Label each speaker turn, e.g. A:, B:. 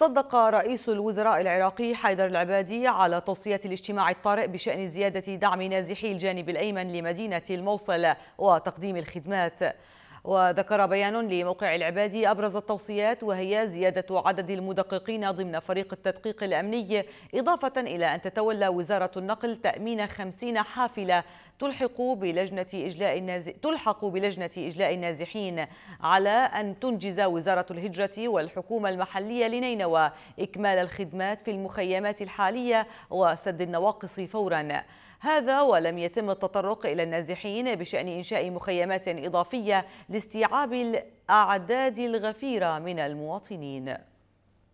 A: صدق رئيس الوزراء العراقي حيدر العبادي على توصية الاجتماع الطارئ بشأن زيادة دعم نازحي الجانب الأيمن لمدينة الموصل وتقديم الخدمات وذكر بيان لموقع العبادي أبرز التوصيات وهي زيادة عدد المدققين ضمن فريق التدقيق الأمني إضافة إلى أن تتولى وزارة النقل تأمين 50 حافلة تلحق بلجنة إجلاء النازح تلحق بلجنة إجلاء النازحين على أن تنجز وزارة الهجرة والحكومة المحلية لنينوى إكمال الخدمات في المخيمات الحالية وسد النواقص فورا هذا ولم يتم التطرق إلى النازحين بشأن إنشاء مخيمات إضافية لاستيعاب الأعداد الغفيرة من المواطنين